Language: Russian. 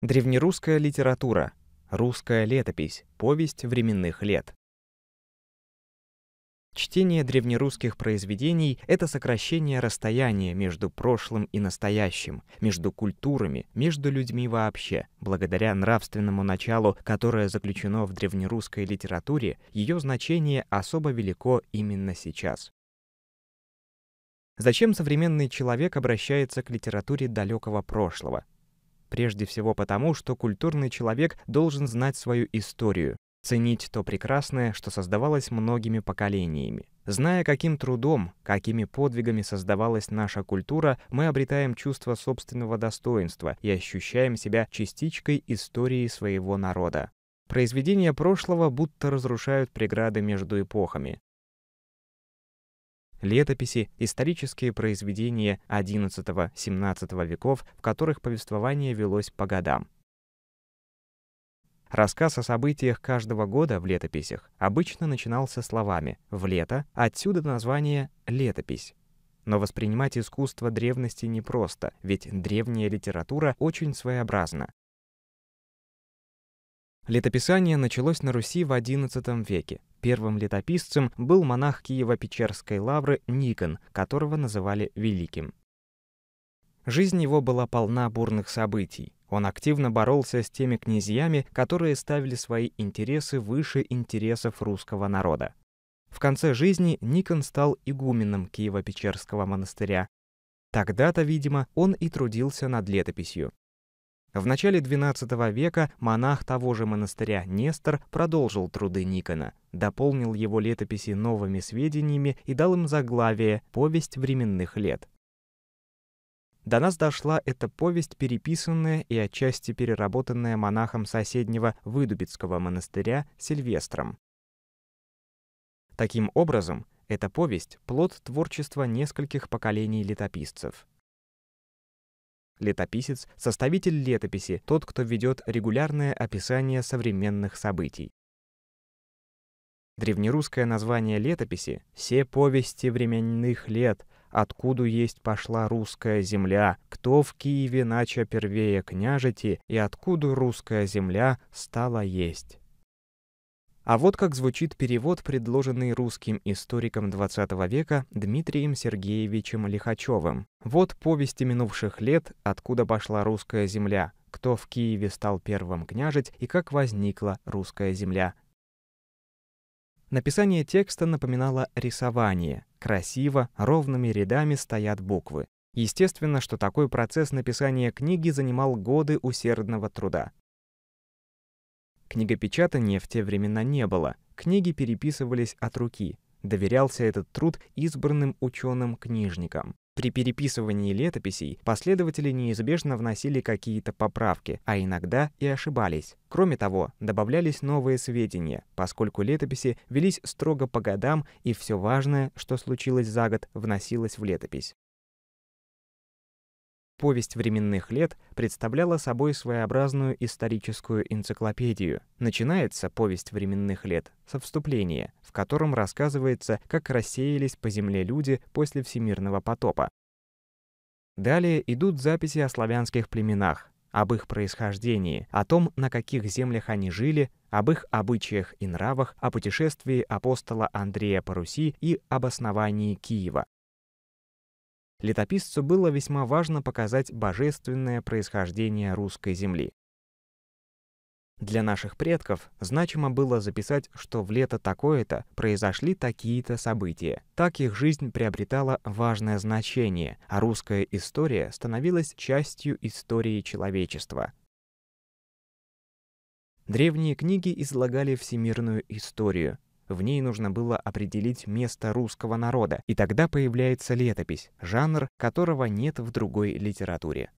Древнерусская литература. Русская летопись. Повесть временных лет. Чтение древнерусских произведений — это сокращение расстояния между прошлым и настоящим, между культурами, между людьми вообще. Благодаря нравственному началу, которое заключено в древнерусской литературе, ее значение особо велико именно сейчас. Зачем современный человек обращается к литературе далекого прошлого? Прежде всего потому, что культурный человек должен знать свою историю, ценить то прекрасное, что создавалось многими поколениями. Зная, каким трудом, какими подвигами создавалась наша культура, мы обретаем чувство собственного достоинства и ощущаем себя частичкой истории своего народа. Произведения прошлого будто разрушают преграды между эпохами. Летописи — исторические произведения XI-XVII веков, в которых повествование велось по годам. Рассказ о событиях каждого года в летописях обычно начинался словами «в лето», отсюда название «летопись». Но воспринимать искусство древности непросто, ведь древняя литература очень своеобразна. Летописание началось на Руси в XI веке. Первым летописцем был монах Киево-Печерской лавры Никон, которого называли Великим. Жизнь его была полна бурных событий. Он активно боролся с теми князьями, которые ставили свои интересы выше интересов русского народа. В конце жизни Никон стал игуменом Киево-Печерского монастыря. Тогда-то, видимо, он и трудился над летописью. В начале XII века монах того же монастыря Нестор продолжил труды Никона, дополнил его летописи новыми сведениями и дал им заглавие «Повесть временных лет». До нас дошла эта повесть, переписанная и отчасти переработанная монахом соседнего Выдубицкого монастыря Сильвестром. Таким образом, эта повесть — плод творчества нескольких поколений летописцев — летописец, составитель летописи, тот, кто ведет регулярное описание современных событий. Древнерусское название летописи «Все повести временных лет», «Откуда есть пошла русская земля», «Кто в Киеве нача первее княжити» и «Откуда русская земля стала есть». А вот как звучит перевод, предложенный русским историком XX века Дмитрием Сергеевичем Лихачевым. Вот повести минувших лет «Откуда пошла русская земля», кто в Киеве стал первым княжить и как возникла русская земля. Написание текста напоминало рисование. Красиво, ровными рядами стоят буквы. Естественно, что такой процесс написания книги занимал годы усердного труда. Книгопечатания в те времена не было, книги переписывались от руки. Доверялся этот труд избранным ученым-книжникам. При переписывании летописей последователи неизбежно вносили какие-то поправки, а иногда и ошибались. Кроме того, добавлялись новые сведения, поскольку летописи велись строго по годам, и все важное, что случилось за год, вносилось в летопись. Повесть временных лет представляла собой своеобразную историческую энциклопедию. Начинается повесть временных лет со вступления, в котором рассказывается, как рассеялись по земле люди после всемирного потопа. Далее идут записи о славянских племенах, об их происхождении, о том, на каких землях они жили, об их обычаях и нравах, о путешествии апостола Андрея по Руси и об основании Киева летописцу было весьма важно показать божественное происхождение русской земли. Для наших предков значимо было записать, что в лето такое-то произошли такие-то события. Так их жизнь приобретала важное значение, а русская история становилась частью истории человечества. Древние книги излагали всемирную историю, в ней нужно было определить место русского народа, и тогда появляется летопись, жанр которого нет в другой литературе.